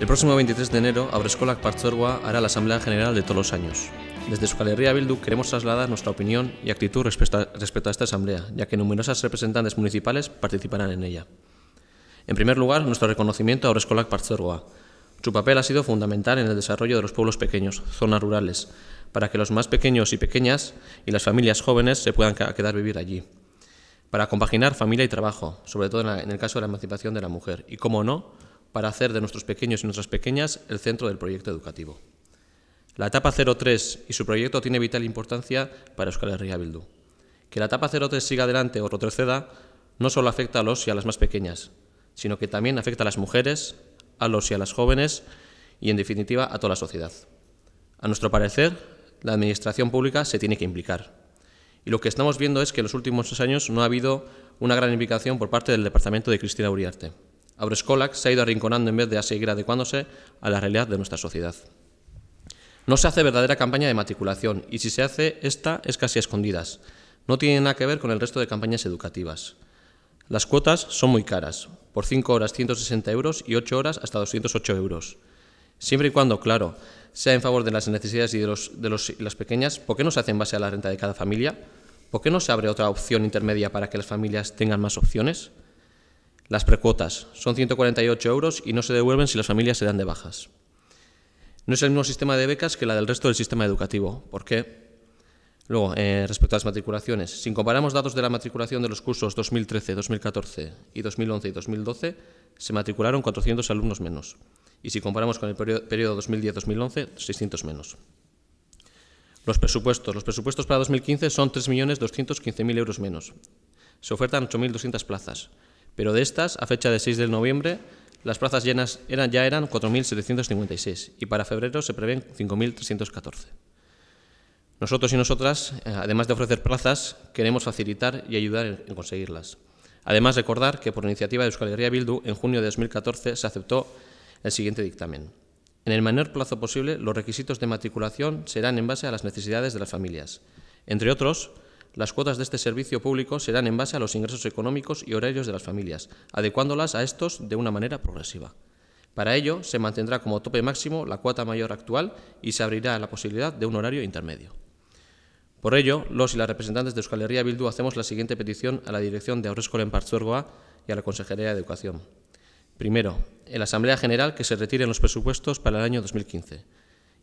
El próximo 23 de enero, Abreskolak Parzorua hará la Asamblea General de todos los años. Desde su Galería Bildu queremos trasladar nuestra opinión y actitud respecto a esta asamblea, ya que numerosas representantes municipales participarán en ella. En primer lugar, nuestro reconocimiento a Aurescolac Parzorua. Su papel ha sido fundamental en el desarrollo de los pueblos pequeños, zonas rurales, para que los más pequeños y pequeñas y las familias jóvenes se puedan quedar vivir allí. Para compaginar familia y trabajo, sobre todo en el caso de la emancipación de la mujer. Y, cómo no, para hacer de nuestros pequeños y nuestras pequeñas el centro del proyecto educativo. La etapa 03 y su proyecto tiene vital importancia para Euskal Herria Bildu. Que la etapa 03 siga adelante o retroceda no solo afecta a los y a las más pequeñas, sino que también afecta a las mujeres, a los y a las jóvenes y, en definitiva, a toda la sociedad. A nuestro parecer, la administración pública se tiene que implicar. Y lo que estamos viendo es que en los últimos tres años no ha habido una gran implicación por parte del Departamento de Cristina Uriarte. Abroscolac se ha ido arrinconando en vez de seguir adecuándose a la realidad de nuestra sociedad. No se hace verdadera campaña de matriculación y si se hace, esta es casi a escondidas. No tiene nada que ver con el resto de campañas educativas. Las cuotas son muy caras, por 5 horas 160 euros y 8 horas hasta 208 euros. Siempre y cuando, claro, sea en favor de las necesidades y de, las pequeñas, ¿por qué no se hace en base a la renta de cada familia? ¿Por qué no se abre otra opción intermedia para que las familias tengan más opciones? Las precuotas son 148 euros y no se devuelven si las familias se dan de bajas. No es el mismo sistema de becas que la del resto del sistema educativo. ¿Por qué? Luego, eh, respecto a las matriculaciones, si comparamos datos de la matriculación de los cursos 2013, 2014 y 2011 y 2012, se matricularon 400 alumnos menos. Y si comparamos con el periodo 2010-2011, 600 menos. Los presupuestos. Los presupuestos para 2015 son 3.215.000 euros menos. Se ofertan 8.200 plazas pero de estas, a fecha de 6 de noviembre, las plazas llenas eran, ya eran 4.756 y para febrero se prevén 5.314. Nosotros y nosotras, eh, además de ofrecer plazas, queremos facilitar y ayudar en conseguirlas. Además, recordar que por iniciativa de Euskal Herria Bildu, en junio de 2014 se aceptó el siguiente dictamen. En el menor plazo posible, los requisitos de matriculación serán en base a las necesidades de las familias. Entre otros, las cuotas de este servicio público serán en base a los ingresos económicos y horarios de las familias, adecuándolas a estos de una manera progresiva. Para ello, se mantendrá como tope máximo la cuota mayor actual y se abrirá la posibilidad de un horario intermedio. Por ello, los y las representantes de Euskal Herria Bildu hacemos la siguiente petición a la dirección de Auréscola en y a la Consejería de Educación. Primero, en la Asamblea General que se retiren los presupuestos para el año 2015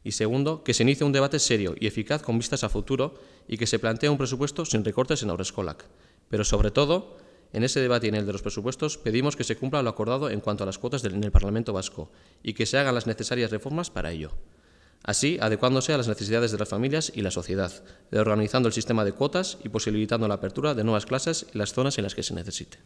y segundo, que se inicie un debate serio y eficaz con vistas a futuro y que se plantee un presupuesto sin recortes en Obrescolac. Pero sobre todo, en ese debate y en el de los presupuestos, pedimos que se cumpla lo acordado en cuanto a las cuotas en el Parlamento Vasco y que se hagan las necesarias reformas para ello. Así, adecuándose a las necesidades de las familias y la sociedad, reorganizando el sistema de cuotas y posibilitando la apertura de nuevas clases en las zonas en las que se necesite.